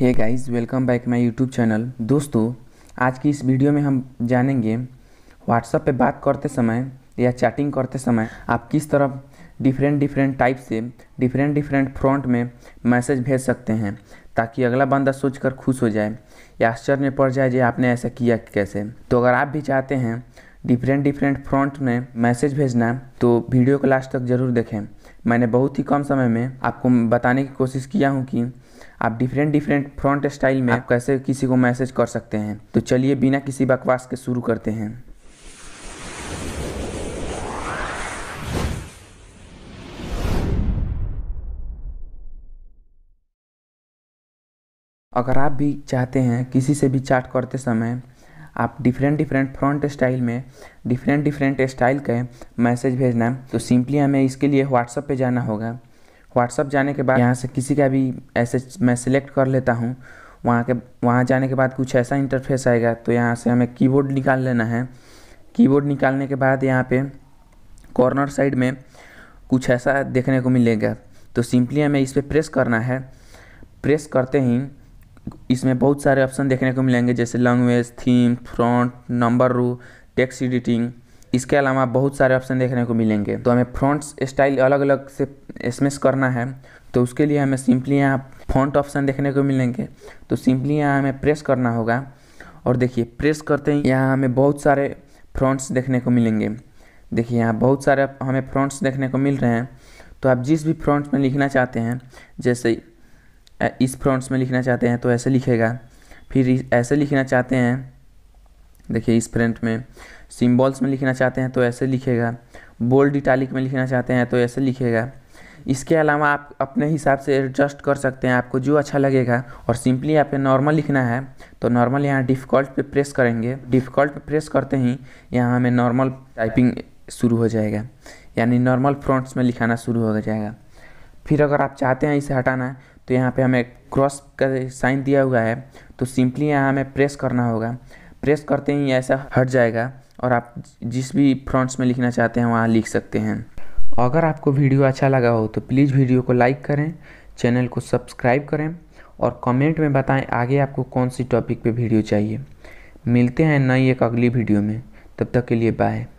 hey guys welcome back my YouTube channel दोस्तों आज की इस वीडियो में हम जानेंगे व्हाट्सअप पे बात करते समय या चैटिंग करते समय आप किस तरह डिफरेंट डिफरेंट टाइप से डिफरेंट डिफरेंट फ्रंट में मैसेज भेज सकते हैं ताकि अगला बंदा सोचकर खुश हो जाए या आश्चर्य में पड़ जाए जो आपने ऐसा किया कैसे तो अगर आप भी चाहते हैं डिफरेंट डिफरेंट फ्रंट में मैसेज भेजना तो वीडियो को लास्ट तक ज़रूर देखें मैंने बहुत ही कम समय में आपको बताने की कोशिश किया हूँ कि आप डिफरेंट डिफरेंट फ्रंट स्टाइल में आप कैसे किसी को मैसेज कर सकते हैं तो चलिए बिना किसी बकवास के शुरू करते हैं अगर आप भी चाहते हैं किसी से भी चैट करते समय आप डिफरेंट डिफरेंट फ्रंट स्टाइल में डिफरेंट डिफरेंट स्टाइल के मैसेज भेजना तो सिंपली हमें इसके लिए व्हाट्सअप पे जाना होगा व्हाट्सअप जाने के बाद यहाँ से किसी का भी ऐसे मैं सिलेक्ट कर लेता हूँ वहाँ के वहाँ जाने के बाद कुछ ऐसा इंटरफेस आएगा तो यहाँ से हमें कीबोर्ड निकाल लेना है कीबोर्ड निकालने के बाद यहाँ पे कॉर्नर साइड में कुछ ऐसा देखने को मिलेगा तो सिंपली हमें इस पर प्रेस करना है प्रेस करते ही इसमें बहुत सारे ऑप्शन देखने को मिलेंगे जैसे लैंग्वेज थीम फ्रंट नंबर रू टेक्स्ट एडिटिंग इसके अलावा बहुत सारे ऑप्शन देखने को मिलेंगे तो हमें फ्रंट स्टाइल अलग अलग से एस करना है तो उसके लिए हमें सिंपली यहाँ फ्रंट ऑप्शन देखने को मिलेंगे तो सिंपली यहाँ हमें प्रेस करना होगा और देखिए प्रेस करते ही यहाँ हमें बहुत सारे फ्रॉन्ट्स देखने को मिलेंगे देखिए यहाँ बहुत सारे हमें फ्रॉन्ट्स देखने को मिल रहे हैं तो आप जिस भी फ्रंट्स में लिखना चाहते हैं जैसे इस फ्रॉन्ट्स में लिखना चाहते हैं तो ऐसे लिखेगा फिर ऐसे लिखना चाहते हैं देखिए इस फ्रंट में सिम्बॉल्स में लिखना चाहते हैं तो ऐसे लिखेगा बोल्ड इटालिक में लिखना चाहते हैं तो ऐसे लिखेगा इसके अलावा आप अपने हिसाब से एडजस्ट कर सकते हैं आपको जो अच्छा लगेगा और सिंपली आप नॉर्मल लिखना है तो नॉर्मल यहाँ डिफ़िकल्ट पे प्रेस करेंगे डिफ़िकल्ट पे प्रेस करते ही यहाँ हमें नॉर्मल टाइपिंग शुरू हो जाएगा यानी नॉर्मल फ्रॉन्ट्स में लिखाना शुरू हो जाएगा फिर अगर आप चाहते हैं इसे हटाना तो यहाँ पर हमें क्रॉस का साइन दिया हुआ है तो सिंपली यहाँ हमें प्रेस करना होगा प्रेस करते ही ऐसा हट जाएगा और आप जिस भी फ्रंट्स में लिखना चाहते हैं वहाँ लिख सकते हैं अगर आपको वीडियो अच्छा लगा हो तो प्लीज़ वीडियो को लाइक करें चैनल को सब्सक्राइब करें और कमेंट में बताएं आगे आपको कौन सी टॉपिक पे वीडियो चाहिए मिलते हैं नई एक अगली वीडियो में तब तक के लिए बाय